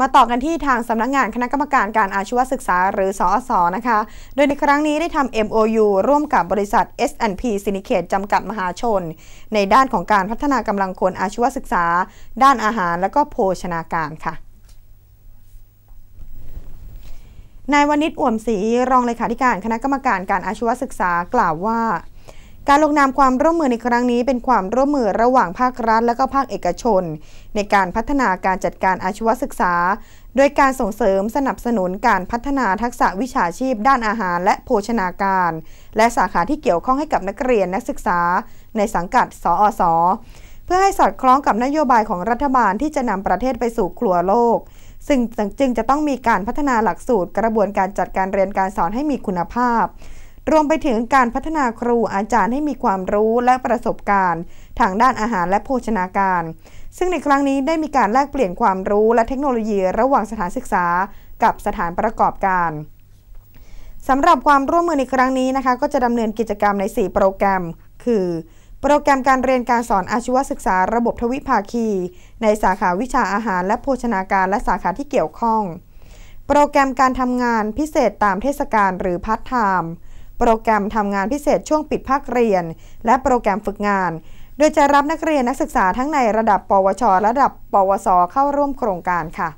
มาต่อกันที่ทางสำนักงงานคณะกรรมการการอาชีวศึกษาหรือ สอสอนะคะ โดยในครั้งนี้ได้ทำ MOU ร่วมกับบริษัท S&P Syndicate จำกัดมหาชน ในด้านของการพัฒนากำลังคนอาชีวศึกษา ด้านอาหารและก็โภชนาการค่ะ นายวณิชอ่วมศรีรองเลขาธิการคณะกรรมการการอาชีวศึกษากล่าวว่าการลงนามความร่วมมือในครั้งนี้เป็นความร่วมมือ ระหว่างภาครัฐ และก็ภาคเอกชน ในการพัฒนาการจัดการอาชีวศึกษา โดยการส่งเสริมสนับสนุนการพัฒนาทักษะวิชาชีพ ด้านอาหารและโภชนาการ และสาขาที่เกี่ยวข้องให้กับนักเรียนนักศึกษาในสังกัดสอสอเพื่อให้สอดคล้องกับนโยบายของรัฐบาลที่จะนำประเทศไปสู่ครัวโลก ซึ่งจึงจะต้องมีการพัฒนาหลักสูตรกระบวนการจัดการเรียนการสอนให้มีคุณภาพรวมไปถึงการพัฒนาครูอาจารย์ให้มีความรู้และประสบการณ์ ทางด้านอาหารและโภชนาการ ซึ่งในครั้งนี้ได้มีการแลกเปลี่ยนความรู้และเทคโนโลยีระหว่างสถานศึกษากับสถานประกอบการ สำหรับความร่วมมือในครั้งนี้นะคะ ก็จะดำเนินกิจกรรมใน 4 โปรแกรม คือ โปรแกรมการเรียนการสอนอาชีวศึกษาระบบทวิภาคี ในสาขาวิชาอาหาร และโภชนาการและสาขาที่เกี่ยวข้อง โปรแกรมการทำงานพิเศษตามเทศกาลหรือพฒน์ทไทม์โปรแกรมทำงานพิเศษช่วงปิดภาคเรียน และโปรแกรมฝึกงาน โดยจะรับนักเรียนนักศึกษาทั้งในระดับปวช และระดับปวส เข้าร่วมโครงการค่ะ